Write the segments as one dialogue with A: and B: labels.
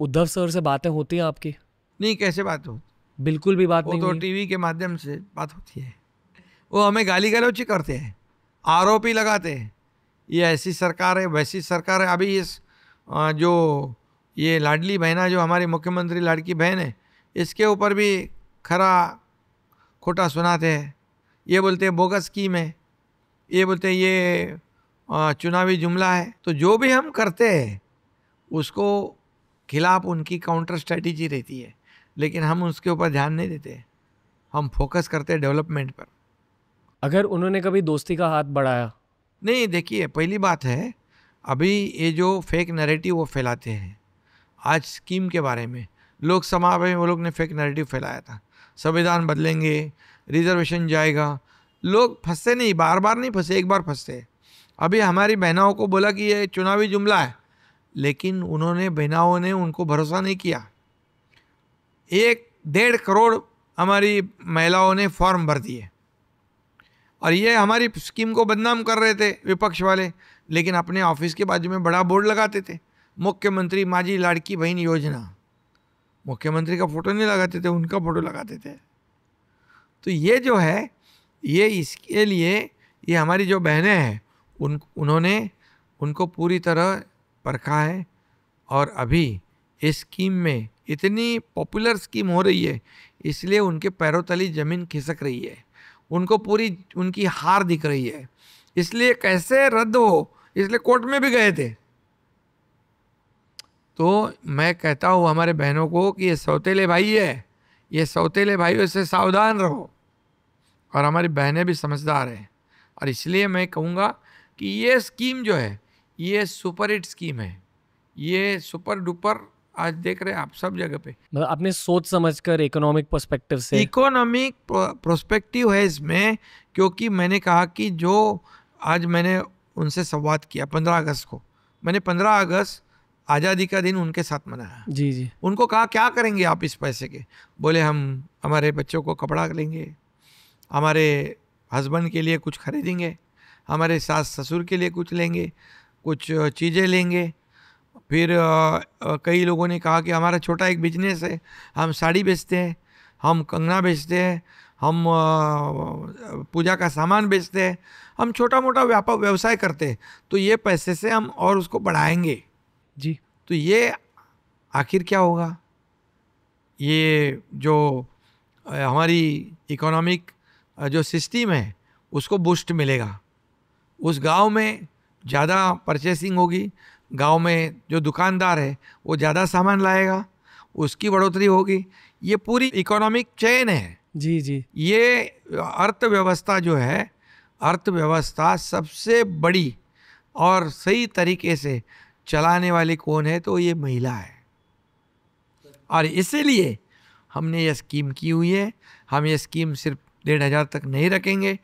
A: Uddhav sir से बातें होती हैं आपकी नहीं कैसे बात हो बिल्कुल भी बात वो नहीं तो टीवी के माध्यम से बात होती है वो हमें गाली गलोची करते हैं आरोप ही लगाते हैं ये ऐसी सरकार है वैसी सरकार है अभी इस जो ये लाडली बहना जो हमारी मुख्यमंत्री लाड़की बहन है इसके ऊपर भी खरा खोटा सुनाते हैं ये बोलते हैं बोगस स्कीम है ये बोलते हैं ये चुनावी जुमला है तो जो भी हम करते हैं उसको खिलाफ उनकी काउंटर स्ट्रेटजी रहती है लेकिन हम उसके ऊपर ध्यान नहीं देते हम फोकस करते हैं डेवलपमेंट पर अगर उन्होंने कभी दोस्ती का हाथ बढ़ाया नहीं देखिए पहली बात है अभी ये जो फेक नरेटिव वो फैलाते हैं आज स्कीम के बारे में लोकसभा में वो लोग ने फेक नरेटिव फैलाया था संविधान बदलेंगे रिजर्वेशन जाएगा लोग फंसते नहीं बार बार नहीं फंसे एक बार फंसते अभी हमारी बहनों को बोला कि ये चुनावी जुमला है लेकिन उन्होंने बहनाओं ने उनको भरोसा नहीं किया एक डेढ़ करोड़ हमारी महिलाओं ने फॉर्म भर दिए और ये हमारी स्कीम को बदनाम कर रहे थे विपक्ष वाले लेकिन अपने ऑफिस के बाजू में बड़ा बोर्ड लगाते थे मुख्यमंत्री माजी लाड़की बहन योजना मुख्यमंत्री का फोटो नहीं लगाते थे उनका फोटो लगाते थे तो ये जो है ये इसके लिए ये हमारी जो बहनें हैं उन उन्होंने उनको पूरी तरह परखा है और अभी इस स्कीम में इतनी पॉपुलर स्कीम हो रही है इसलिए उनके पैरों तली ज़मीन खिसक रही है उनको पूरी उनकी हार दिख रही है इसलिए कैसे रद्द हो इसलिए कोर्ट में भी गए थे तो मैं कहता हूँ हमारे बहनों को कि ये सौतेले भाई है ये सौतेले भाई इससे सावधान रहो और हमारी बहनें भी समझदार हैं और इसलिए मैं कहूँगा कि ये स्कीम जो है ये सुपर हिट स्कीम है ये सुपर डुपर आज देख रहे हैं आप सब जगह पे मतलब आपने सोच समझ कर इकोनॉमिक पर्सपेक्टिव से इकोनॉमिक प्रोस्पेक्टिव है इसमें क्योंकि मैंने कहा कि जो आज मैंने उनसे संवाद किया पंद्रह अगस्त को मैंने पंद्रह अगस्त आज़ादी का दिन उनके साथ मनाया जी जी उनको कहा क्या करेंगे आप इस पैसे के बोले हम हमारे बच्चों को कपड़ा लेंगे हमारे हस्बैंड के लिए कुछ खरीदेंगे हमारे सास ससुर के लिए कुछ लेंगे कुछ चीज़ें लेंगे फिर कई लोगों ने कहा कि हमारा छोटा एक बिजनेस है हम साड़ी बेचते हैं हम कंगना बेचते हैं हम पूजा का सामान बेचते हैं हम छोटा मोटा व्यापक व्यवसाय करते हैं तो ये पैसे से हम और उसको बढ़ाएंगे जी तो ये आखिर क्या होगा ये जो हमारी इकोनॉमिक जो सिस्टम है उसको बूस्ट मिलेगा उस गांव में ज़्यादा परचेसिंग होगी गांव में जो दुकानदार है वो ज़्यादा सामान लाएगा उसकी बढ़ोतरी होगी ये पूरी इकोनॉमिक चेन है जी जी ये अर्थव्यवस्था जो है अर्थव्यवस्था सबसे बड़ी और सही तरीके से चलाने वाली कौन है तो ये महिला है और इसीलिए हमने ये स्कीम की हुई है हम ये स्कीम सिर्फ डेढ़ हज़ार तक नहीं रखेंगे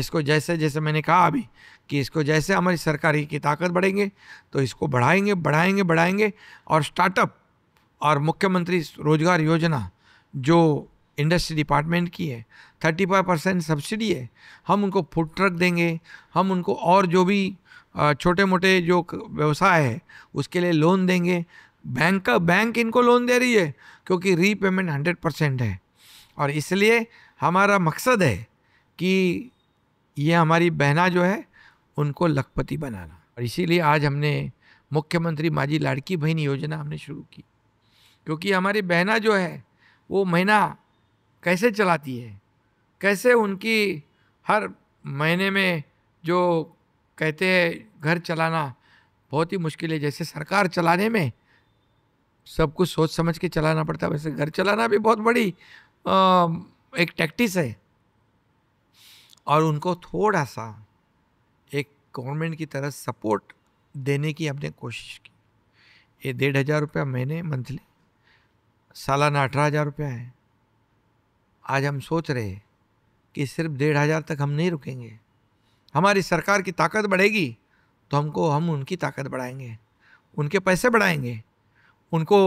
A: इसको जैसे जैसे मैंने कहा अभी कि इसको जैसे हमारी सरकारी की ताकत बढ़ेंगे तो इसको बढ़ाएंगे बढ़ाएंगे बढ़ाएंगे और स्टार्टअप और मुख्यमंत्री रोजगार योजना जो इंडस्ट्री डिपार्टमेंट की है थर्टी फाइव परसेंट सब्सिडी है हम उनको फूड ट्रक देंगे हम उनको और जो भी छोटे मोटे जो व्यवसाय है उसके लिए लोन देंगे बैंक का बैंक इनको लोन दे रही है क्योंकि रीपेमेंट हंड्रेड परसेंट है और इसलिए हमारा मकसद है कि ये हमारी बहना जो है उनको लखपति बनाना और इसीलिए आज हमने मुख्यमंत्री माजी लाड़की बहन योजना हमने शुरू की क्योंकि हमारी बहना जो है वो महीना कैसे चलाती है कैसे उनकी हर महीने में जो कहते हैं घर चलाना बहुत ही मुश्किल है जैसे सरकार चलाने में सब कुछ सोच समझ के चलाना पड़ता है वैसे घर चलाना भी बहुत बड़ी आ, एक टैक्टिस है और उनको थोड़ा सा एक गवर्नमेंट की तरह सपोर्ट देने की हमने कोशिश की ये डेढ़ हज़ार रुपया महीने मंथली सालाना अठारह हज़ार रुपया है आज हम सोच रहे हैं कि सिर्फ डेढ़ हज़ार तक हम नहीं रुकेंगे हमारी सरकार की ताकत बढ़ेगी तो हमको हम उनकी ताकत बढ़ाएंगे उनके पैसे बढ़ाएंगे उनको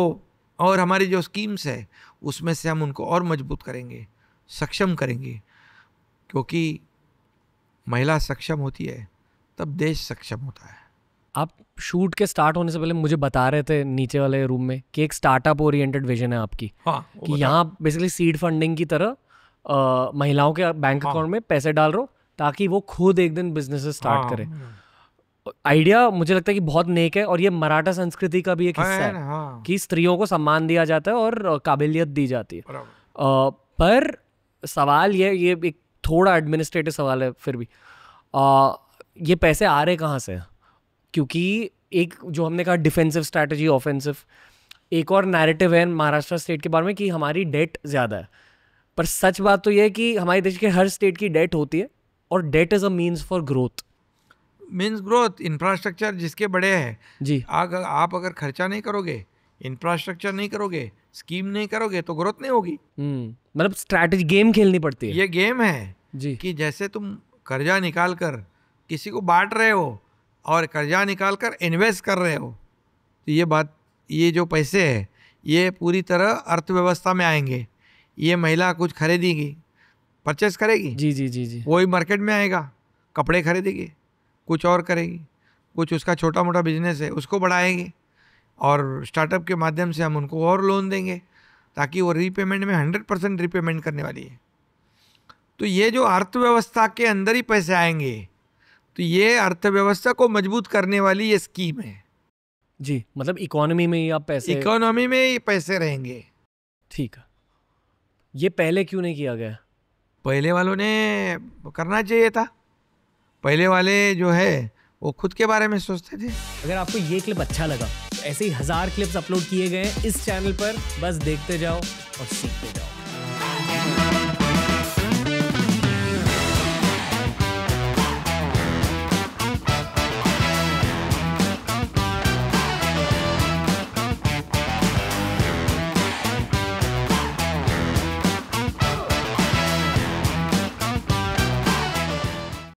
A: और हमारी जो स्कीम्स है उसमें से हम उनको और मजबूत करेंगे सक्षम करेंगे क्योंकि महिला सक्षम होती है तब देश सक्षम होता है आप शूट के स्टार्ट होने से पहले मुझे बता रहे थे नीचे वाले रूम में कि एक स्टार्टअप ओरिएंटेड विजन है आपकी हाँ, कि यहाँ बेसिकली सीड फंडिंग की तरह आ, महिलाओं के बैंक अकाउंट हाँ, में पैसे डाल रहे हो ताकि वो खुद एक दिन बिजनेस स्टार्ट हाँ, करें आइडिया मुझे लगता है कि बहुत नेक है और ये मराठा संस्कृति का भी एक हिस्सा है, है हाँ। कि स्त्रियों को सम्मान दिया जाता है और काबिलियत दी जाती है आ, पर सवाल ये ये एक थोड़ा एडमिनिस्ट्रेटिव सवाल है फिर भी आ, ये पैसे आ रहे कहाँ से क्योंकि एक जो हमने कहा डिफेंसिव स्ट्रैटेजी ऑफेंसिव एक और नैरेटिव है महाराष्ट्र स्टेट के बारे में कि हमारी डेट ज़्यादा है पर सच बात तो यह है कि हमारे देश के हर स्टेट की डेट होती है और debt is a means for growth means growth infrastructure जिसके बड़े हैं जी आग आप अगर खर्चा नहीं करोगे इंफ्रास्ट्रक्चर नहीं करोगे स्कीम नहीं करोगे तो ग्रोथ नहीं होगी हम्म, मतलब स्ट्रैटेजी गेम खेलनी पड़ती है ये गेम है जी कि जैसे तुम कर्जा निकाल कर किसी को बांट रहे हो और कर्जा निकाल कर इन्वेस्ट कर रहे हो तो ये बात ये जो पैसे है ये पूरी तरह अर्थव्यवस्था में आएंगे ये महिला कुछ खरीदेगी परचेस करेगी जी जी जी जी वही मार्केट में आएगा कपड़े खरीदेगी कुछ और करेगी कुछ उसका छोटा मोटा बिजनेस है उसको बढ़ाएगी और स्टार्टअप के माध्यम से हम उनको और लोन देंगे ताकि वो रीपेमेंट में हंड्रेड परसेंट रीपेमेंट करने वाली है तो ये जो अर्थव्यवस्था के अंदर ही पैसे आएंगे तो ये अर्थव्यवस्था को मजबूत करने वाली ये स्कीम है जी मतलब इकोनॉमी में ही आप पैसे इकोनॉमी में ही पैसे रहेंगे ठीक है ये पहले क्यों नहीं किया गया पहले वालों ने करना चाहिए था पहले वाले जो है वो खुद के बारे में सोचते थे अगर आपको ये क्लिप अच्छा लगा तो ऐसे ही हजार क्लिप्स अपलोड किए गए इस चैनल पर बस देखते जाओ और सीखते जाओ